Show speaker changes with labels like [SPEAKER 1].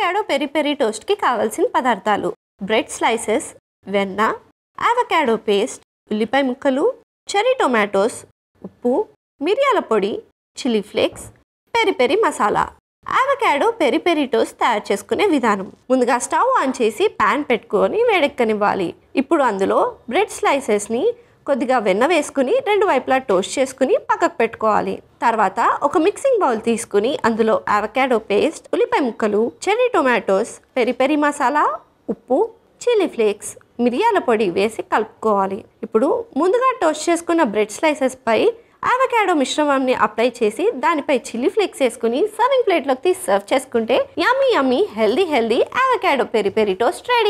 [SPEAKER 1] avocado peri peri టోస్ట్కి కావాల్సిన పదార్థాలు బ్రెడ్ స్లైసెస్ వెన్న అవకాడో పేస్ట్ ఉల్లిపాయ ముక్కలు చెరీ టొమాటోస్ ఉప్పు మిరియాల పొడి chilli flakes peri peri masala avocado peri peri toast తయారు చేసుకునే విధానం ముందుగా స్టవ్ ఆన్ చేసి ప్యాన్ పెట్టుకొని వేడెక్కనివ్వాలి ఇప్పుడు అందులో బ్రెడ్ స్లైసెస్ని కొద్దిగా వెన్న వేసుకుని రెండు వైపులా టోస్ట్ చేసుకుని పక్కకు పెట్టుకోవాలి తర్వాత ఒక మిక్సింగ్ బౌల్ తీసుకుని అందులో అవకాడో పేస్ట్ ఉల్లిపాయ ముక్కలు cherry tomatoes peri peri masala ఉప్పు చిల్లీ ఫ్లేక్స్ మిరియాల పొడి వేసి కలుపుకోవాలి ఇప్పుడు ముందుగా టోస్ట్ చేసుకున్న బ్రెడ్ స్లైసెస్ పై ఆవకాడో మిశ్రమాన్ని అప్లై చేసి దానిపై చిల్లీ ఫ్లేక్స్ వేసుకుని సర్వింగ్ ప్లేట్లోకి తీసి సర్వ్ చేసుకుంటే yummy yummy healthy healthy avocado peri peri toast ready